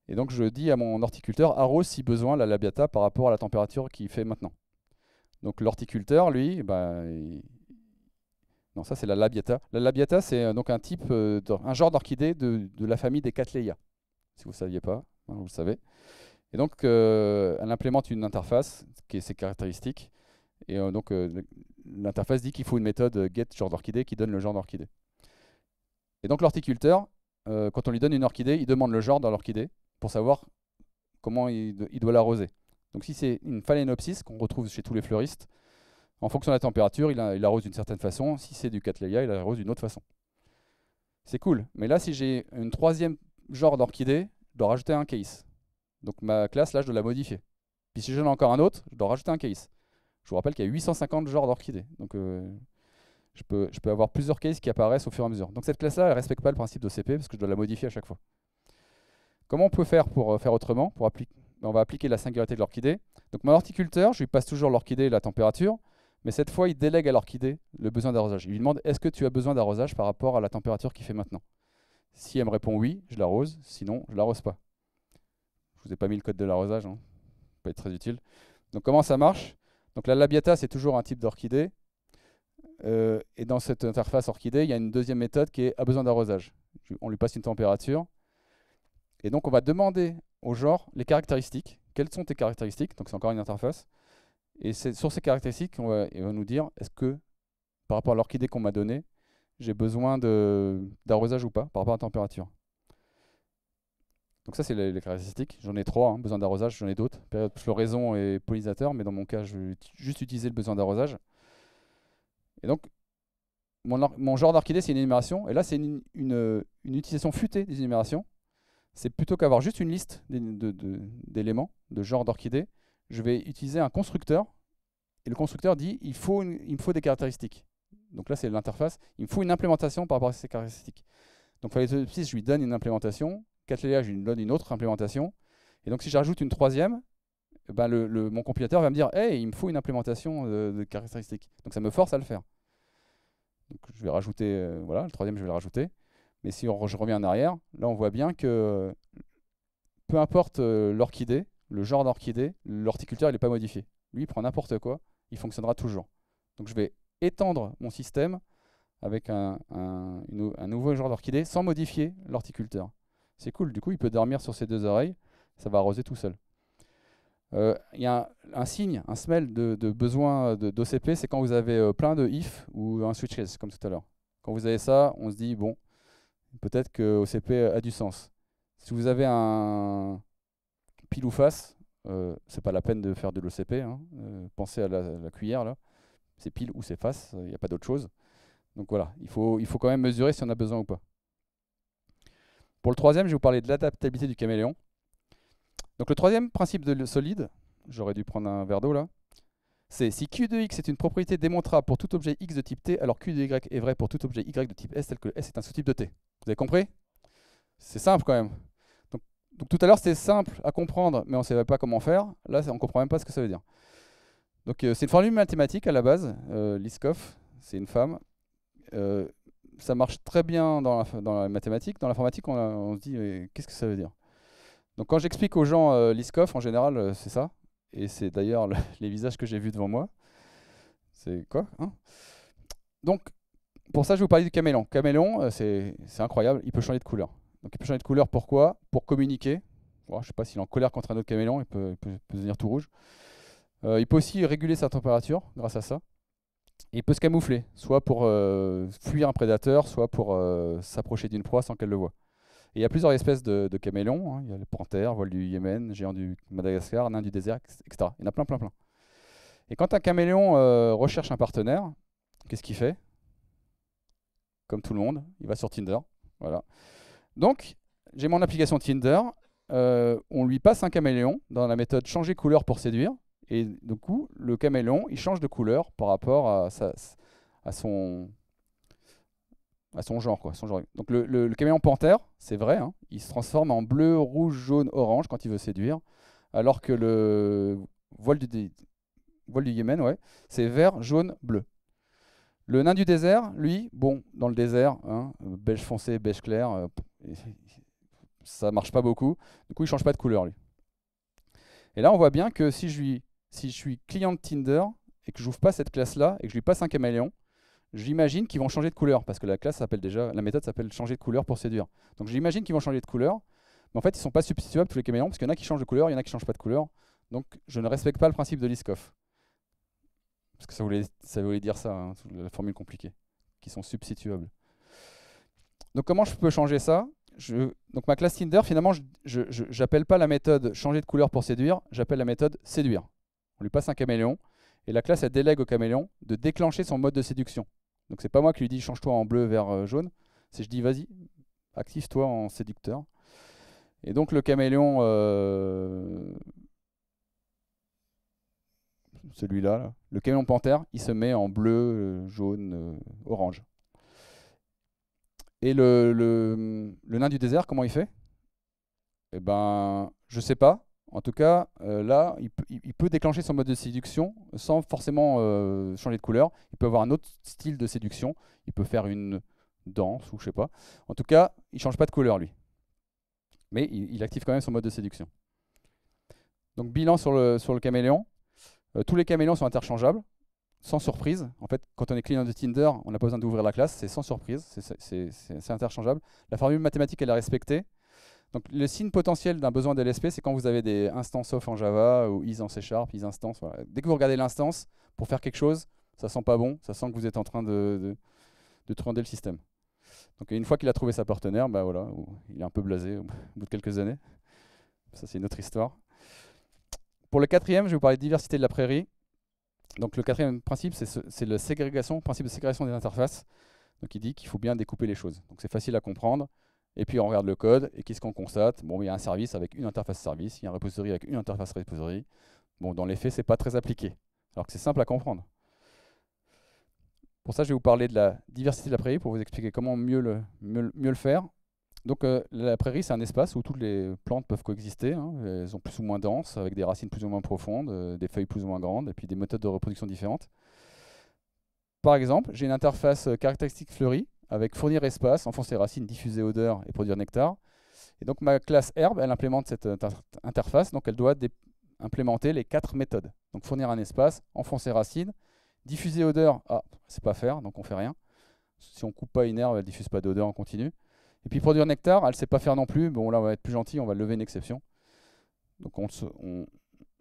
Et donc je dis à mon horticulteur, arrose si besoin la labiata par rapport à la température qu'il fait maintenant. Donc l'horticulteur, lui, bah, non, ça c'est la labiata. La labiata, c'est euh, donc un type, un genre d'orchidée de, la famille des Cattleya. Si vous ne saviez pas, hein, vous le savez. Et donc, euh, elle implémente une interface qui est ses caractéristiques. Et euh, donc, euh, l'interface dit qu'il faut une méthode get genre d'orchidée qui donne le genre d'orchidée. Et donc, l'horticulteur, quand on lui donne une orchidée, il demande le genre dans l'orchidée pour savoir comment il, doit l'arroser. Donc, si c'est une phalaenopsis qu'on retrouve chez tous les fleuristes, en fonction de la température, il, l'arrose arrose d'une certaine façon. Si c'est du Cattleya, il arrose d'une autre façon. C'est cool. Mais là, si j'ai une troisième genre d'orchidée, je dois rajouter un case. Donc ma classe, là, je dois la modifier. Puis si j'en ai encore un autre, je dois rajouter un case. Je vous rappelle qu'il y a 850 genres d'orchidées. Donc euh, je, peux, avoir plusieurs cases qui apparaissent au fur et à mesure. Donc cette classe-là, elle ne respecte pas le principe de CP parce que je dois la modifier à chaque fois. Comment on peut faire pour euh, faire autrement pour On va appliquer la singularité de l'orchidée. Donc mon horticulteur, je lui passe toujours l'orchidée et la température, mais cette fois, il délègue à l'orchidée le besoin d'arrosage. Il lui demande est-ce que tu as besoin d'arrosage par rapport à la température qu'il fait maintenant Si elle me répond oui, je l'arrose, sinon je ne l'arrose pas. Je vous ai pas mis le code de l'arrosage, hein. ça peut être très utile. Donc comment ça marche Donc la labiata, c'est toujours un type d'orchidée. Euh, et dans cette interface orchidée, il y a une deuxième méthode qui est a besoin d'arrosage. On lui passe une température. Et donc on va demander au genre les caractéristiques. Quelles sont tes caractéristiques Donc c'est encore une interface. Et c'est sur ces caractéristiques on va nous dire est-ce que par rapport à l'orchidée qu'on m'a donnée, j'ai besoin d'arrosage ou pas par rapport à la température. Donc ça, c'est les, caractéristiques. J'en ai trois, hein, besoin d'arrosage, j'en ai d'autres. Période floraison et pollinisateur, mais dans mon cas, je vais juste utiliser le besoin d'arrosage. Et donc, mon, genre d'orchidée, c'est une énumération. Et là, c'est une, utilisation futée des énumérations. C'est plutôt qu'avoir juste une liste d'éléments, de, genre d'orchidée, je vais utiliser un constructeur. Et le constructeur dit, il, faut il me faut des caractéristiques. Donc là, c'est l'interface. Il me faut une implémentation par rapport à ces caractéristiques. Donc, si je lui donne une implémentation 4 layers, je donne une autre implémentation. Et donc si j'ajoute une troisième, eh ben le, mon compilateur va me dire Hey, il me faut une implémentation de, caractéristique. caractéristiques. Donc ça me force à le faire. Donc je vais rajouter, euh, voilà, le troisième, je vais le rajouter. Mais si je reviens en arrière, là on voit bien que peu importe euh, l'orchidée, le genre d'orchidée, l'horticulteur n'est pas modifié. Lui, il prend n'importe quoi, il fonctionnera toujours. Donc je vais étendre mon système avec un, un, un nouveau genre d'orchidée sans modifier l'horticulteur. C'est cool, du coup, il peut dormir sur ses deux oreilles, ça va arroser tout seul. Euh, il y a un, signe, un smell de, de besoin euh, d'OCP, c'est quand vous avez euh, plein de if ou un switch case, comme tout à l'heure. Quand vous avez ça, on se dit, bon, peut-être que OCP a du sens. Si vous avez un pile ou face, c'est pas la peine de faire de l'OCP. Hein. pensez à la, cuillère, là. C'est pile ou c'est face, il n'y a pas d'autre chose. Donc voilà, il faut, il faut quand même mesurer si on a besoin ou pas. Pour le troisième, je vais vous parler de l'adaptabilité du caméléon. Donc le troisième principe de solide, j'aurais dû prendre un verre d'eau là, c'est si Q de x est une propriété démontrable pour tout objet x de type t, alors Q de y est vrai pour tout objet y de type s, tel que s est un sous-type de t. Vous avez compris C'est simple quand même. Donc, tout à l'heure c'était simple à comprendre, mais on ne savait pas comment faire. Là, on ne comprend même pas ce que ça veut dire. Donc euh, c'est une formule mathématique à la base, euh, Liskov, c'est une femme. Euh, ça marche très bien dans la, mathématique. Dans l'informatique, on, se dit qu'est-ce que ça veut dire Donc quand j'explique aux gens euh, l'ISCOF, en général, euh, c'est ça. Et c'est d'ailleurs les visages que j'ai vus devant moi. C'est quoi hein Donc pour ça, je vais vous parler du caméléon. Caméléon, euh, c'est incroyable, il peut changer de couleur. Donc il peut changer de couleur pourquoi Pour communiquer. Oh, je ne sais pas s'il est en colère contre un autre caméléon, il peut devenir tout rouge. il peut aussi réguler sa température grâce à ça il peut se camoufler, soit pour euh, fuir un prédateur, soit pour euh, s'approcher d'une proie sans qu'elle le voie. il y a plusieurs espèces de, de caméléons. Hein. Il y a le panthère, voile du Yémen, géant du Madagascar, nain du désert, etc. Il y en a plein, plein, plein. Et quand un caméléon euh, recherche un partenaire, qu'est-ce qu'il fait Comme tout le monde, il va sur Tinder. Voilà. Donc, j'ai mon application Tinder. on lui passe un caméléon dans la méthode changer couleur pour séduire et du coup, le caméléon, il change de couleur par rapport à, son genre, Donc le, camélon panthère, c'est vrai, hein, il se transforme en bleu, rouge, jaune, orange quand il veut séduire, alors que le voile du, Yémen, c'est vert, jaune, bleu. Le nain du désert, lui, bon, dans le désert, hein, beige foncé, beige clair, ça euh, ça marche pas beaucoup. Du coup, il change pas de couleur, lui. Et là, on voit bien que si je lui si je suis client de Tinder et que je n'ouvre pas cette classe-là et que je lui passe un caméléon, j'imagine qu'ils vont changer de couleur parce que la classe s'appelle déjà, la méthode s'appelle changer de couleur pour séduire. Donc j'imagine qu'ils vont changer de couleur, mais en fait ils sont pas substituables tous les caméléons parce qu'il y en a qui changent de couleur, il y en a qui changent pas de couleur. Donc je ne respecte pas le principe de Liskov parce que ça voulait, dire ça, hein, la formule compliquée, qui sont substituables. Donc comment je peux changer ça Donc ma classe Tinder, finalement, je n'appelle pas la méthode changer de couleur pour séduire, j'appelle la méthode séduire. On lui passe un caméléon, et la classe, elle délègue au caméléon de déclencher son mode de séduction. Donc c'est pas moi qui lui dis change-toi en bleu vers euh, jaune, c'est je dis vas-y, active-toi en séducteur. Et donc le caméléon, euh, celui-là, le caméléon panthère, il se met en bleu, euh, jaune, orange. Et le, le, nain du désert, comment il fait Eh ben, je sais pas, en tout cas, euh, là, il peut, déclencher son mode de séduction sans forcément euh, changer de couleur. Il peut avoir un autre style de séduction. Il peut faire une danse ou je sais pas. En tout cas, il change pas de couleur lui. Mais il, active quand même son mode de séduction. Donc bilan sur le, sur le caméléon. Euh, tous les caméléons sont interchangeables, sans surprise. En fait, quand on est client de Tinder, on n'a pas besoin d'ouvrir la classe, c'est sans surprise, c'est interchangeable. La formule mathématique, elle est respectée le signe potentiel d'un besoin DLSP, c'est quand vous avez des instances off en Java ou is en C Sharp, is instance. Dès que vous regardez l'instance pour faire quelque chose, ça sent pas bon, ça sent que vous êtes en train de, de, le système. Donc une fois qu'il a trouvé sa partenaire, bah voilà, il est un peu blasé au bout de quelques années. Ça c'est une autre histoire. Pour le quatrième, je vais vous parler de diversité de la prairie. Donc le quatrième principe, c'est le ségrégation, principe de ségrégation des interfaces. Donc il dit qu'il faut bien découper les choses. Donc c'est facile à comprendre. Et puis on regarde le code, et qu'est-ce qu'on constate Bon, il y a un service avec une interface service, il y a un repository avec une interface repository. Bon, dans les faits, n'est pas très appliqué, alors que c'est simple à comprendre. Pour ça, je vais vous parler de la diversité de la prairie pour vous expliquer comment mieux le, mieux, le faire. Donc euh, la prairie, c'est un espace où toutes les plantes peuvent coexister. Hein. Elles sont plus ou moins denses, avec des racines plus ou moins profondes, euh, des feuilles plus ou moins grandes, et puis des méthodes de reproduction différentes. Par exemple, j'ai une interface euh, caractéristique fleurie avec fournir espace, enfoncer racines, diffuser odeur et produire nectar. Et donc ma classe herbe, elle implémente cette interface, donc elle doit implémenter les quatre méthodes. Donc fournir un espace, enfoncer racines, diffuser odeur, ah, c'est pas faire, donc on fait rien. Si on coupe pas une herbe, elle diffuse pas d'odeur en continu. Et puis produire nectar, elle sait pas faire non plus, bon là on va être plus gentil, on va lever une exception. Donc on,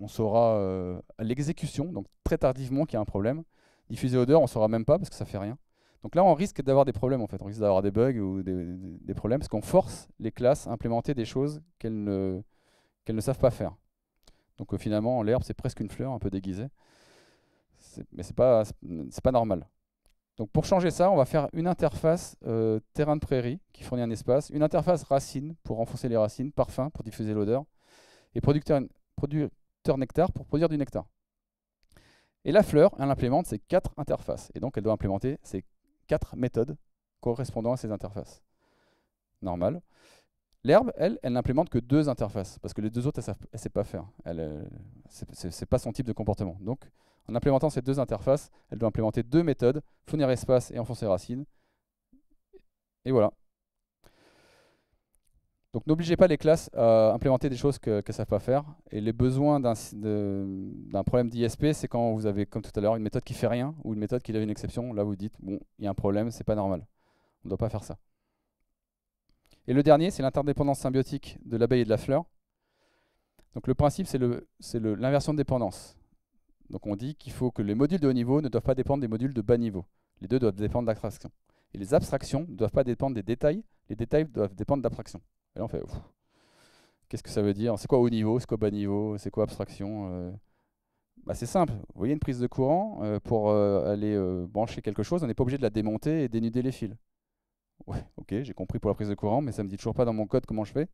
saura à euh, l'exécution, donc très tardivement qu'il y a un problème. Diffuser odeur, on saura même pas parce que ça fait rien. Donc là, on risque d'avoir des problèmes en fait. On risque d'avoir des bugs ou des, problèmes parce qu'on force les classes à implémenter des choses qu'elles ne, savent pas faire. Donc euh, finalement, l'herbe, c'est presque une fleur un peu déguisée. Mais ce n'est pas, c'est pas normal. Donc pour changer ça, on va faire une interface euh, terrain de prairie qui fournit un espace, une interface racine pour renfoncer les racines, parfum pour diffuser l'odeur, et producteur, producteur nectar pour produire du nectar. Et la fleur, elle implémente ces quatre interfaces. Et donc elle doit implémenter ces quatre méthodes correspondant à ces interfaces. Normal. L'herbe, elle, elle n'implémente que deux interfaces, parce que les deux autres, elle ne sait pas faire. Euh, Ce c'est pas son type de comportement. Donc, en implémentant ces deux interfaces, elle doit implémenter deux méthodes, fournir espace et enfoncer racine. Et voilà, donc n'obligez pas les classes à implémenter des choses qu'elles ne savent pas faire. Et les besoins d'un problème d'ISP, c'est quand vous avez, comme tout à l'heure, une méthode qui fait rien ou une méthode qui lève une exception. Là, vous dites, bon, il y a un problème, c'est pas normal. On ne doit pas faire ça. Et le dernier, c'est l'interdépendance symbiotique de l'abeille et de la fleur. Donc le principe, c'est l'inversion de dépendance. Donc on dit qu'il faut que les modules de haut niveau ne doivent pas dépendre des modules de bas niveau. Les deux doivent dépendre d'abstraction. Et les abstractions ne doivent pas dépendre des détails, les détails doivent dépendre d'abstraction. Et fait, qu'est-ce que ça veut dire C'est quoi haut niveau C'est quoi bas niveau C'est quoi abstraction euh, bah, C'est simple. Vous voyez une prise de courant, euh, pour euh, aller brancher quelque chose, on n'est pas obligé de la démonter et dénuder les fils. Ouais, ok, j'ai compris pour la prise de courant, mais ça ne me dit toujours pas dans mon code comment je fais.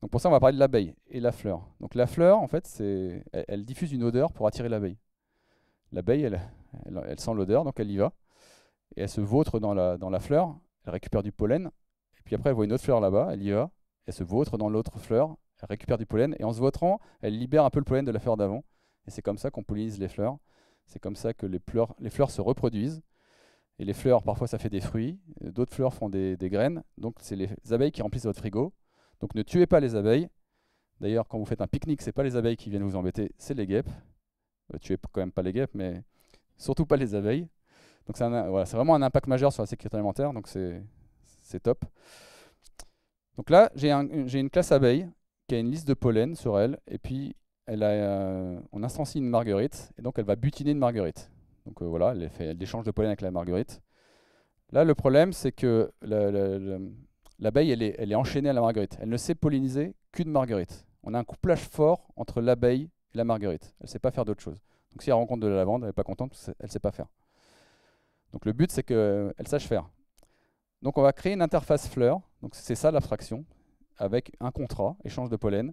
Donc pour ça, on va parler de l'abeille et la fleur. Donc la fleur, en fait, elle, diffuse une odeur pour attirer l'abeille. L'abeille, elle, sent l'odeur, donc elle y va. Et elle se vautre dans la, dans la fleur, elle récupère du pollen, puis après, elle voit une autre fleur là-bas, elle y va, elle se vautre dans l'autre fleur, elle récupère du pollen, et en se vautrant, elle libère un peu le pollen de la fleur d'avant. Et c'est comme ça qu'on pollinise les fleurs. C'est comme ça que les fleurs, les fleurs se reproduisent. Et les fleurs, parfois, ça fait des fruits. D'autres fleurs font des, graines. Donc, c'est les abeilles qui remplissent votre frigo. Donc, ne tuez pas les abeilles. D'ailleurs, quand vous faites un pique-nique, c'est pas les abeilles qui viennent vous embêter, c'est les guêpes. Bah, tuez quand même pas les guêpes, mais surtout pas les abeilles. Donc, c'est vraiment un impact majeur sur la sécurité alimentaire. Donc, c'est c'est top. Donc là, j'ai une classe abeille qui a une liste de pollen sur elle, et puis elle a, euh, on instancie une marguerite, et donc elle va butiner une marguerite. Donc euh, voilà, elle, échange de pollen avec la marguerite. Là, le problème, c'est que l'abeille, elle est, enchaînée à la marguerite. Elle ne sait polliniser qu'une marguerite. On a un couplage fort entre l'abeille et la marguerite. Elle ne sait pas faire d'autre chose. Donc si elle rencontre de la lavande, elle n'est pas contente, elle ne sait pas faire. Donc le but, c'est qu'elle euh, sache faire. Donc on va créer une interface fleur, donc c'est ça l'abstraction, avec un contrat, échange de pollen.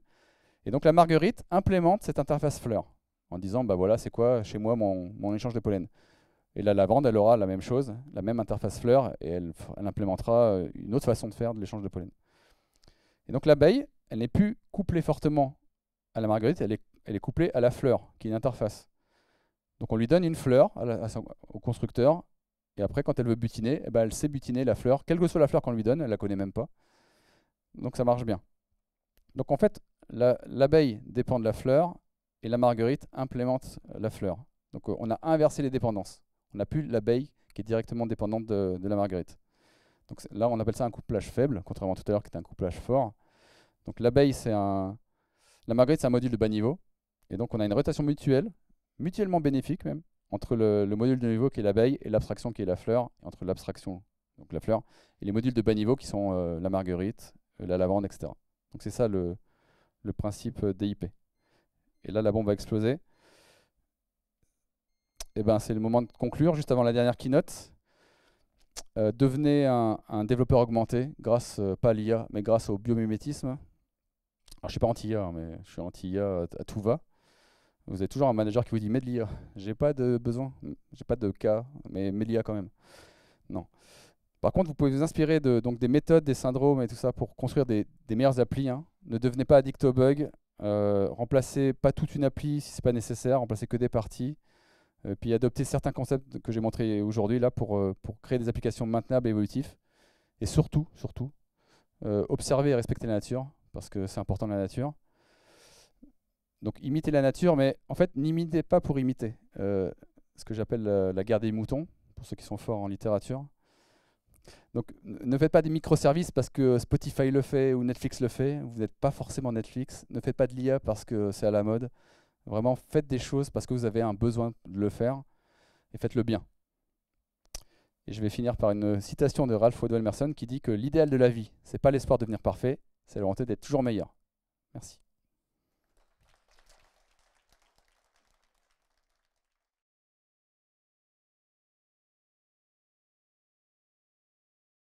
Et donc la marguerite implémente cette interface fleur en disant bah voilà c'est quoi chez moi mon, échange de pollen. Et la lavande elle aura la même chose, la même interface fleur et elle, implémentera euh, une autre façon de faire de l'échange de pollen. Et donc l'abeille elle n'est plus couplée fortement à la marguerite, elle est, elle est couplée à la fleur qui est une interface. Donc on lui donne une fleur au constructeur et après, quand elle veut butiner, eh ben, elle sait butiner la fleur, quelle que soit la fleur qu'on lui donne, elle ne la connaît même pas. Donc ça marche bien. Donc en fait, l'abeille dépend de la fleur et la marguerite implémente la fleur. Donc euh, on a inversé les dépendances. On n'a plus l'abeille qui est directement dépendante de, de la marguerite. Donc là, on appelle ça un couplage faible, contrairement à tout à l'heure qui était un couplage fort. Donc l'abeille, c'est un... La marguerite, c'est un module de bas niveau. Et donc on a une rotation mutuelle, mutuellement bénéfique même, entre le, module de niveau qui est l'abeille et l'abstraction qui est la fleur, entre l'abstraction, donc la fleur, et les modules de bas niveau qui sont euh, la marguerite, euh, la lavande, etc. Donc c'est ça le, principe euh, DIP. Et là, la bombe va exploser. Et eh ben, c'est le moment de conclure, juste avant la dernière keynote. devenez un, développeur augmenté, grâce, pas à l'IA, mais grâce au biomimétisme. Alors je ne suis pas anti-IA, hein, mais je suis anti-IA à tout va. Vous avez toujours un manager qui vous dit mets de l'IA. J'ai pas de besoin, j'ai pas de cas, mais mets de l'IA quand même. Non. Par contre, vous pouvez vous inspirer de, donc, des méthodes, des syndromes et tout ça pour construire des, des meilleures applis. Hein. Ne devenez pas addict au bug, Euh, remplacez pas toute une appli si c'est pas nécessaire. Remplacez que des parties. Euh, puis adoptez certains concepts que j'ai montrés aujourd'hui là pour, euh, pour créer des applications maintenables et évolutives. Et surtout, surtout, euh, observez et respectez la nature parce que c'est important la nature donc imitez la nature, mais en fait, n'imitez pas pour imiter. Euh, ce que j'appelle euh, la, garde guerre des moutons, pour ceux qui sont forts en littérature. Donc ne faites pas des microservices parce que Spotify le fait ou Netflix le fait. Vous n'êtes pas forcément Netflix. Ne faites pas de l'IA parce que c'est à la mode. Vraiment, faites des choses parce que vous avez un besoin de le faire et faites-le bien. Et je vais finir par une citation de Ralph Waldo Emerson qui dit que l'idéal de la vie, c'est pas l'espoir de devenir parfait, c'est la volonté d'être toujours meilleur. Merci.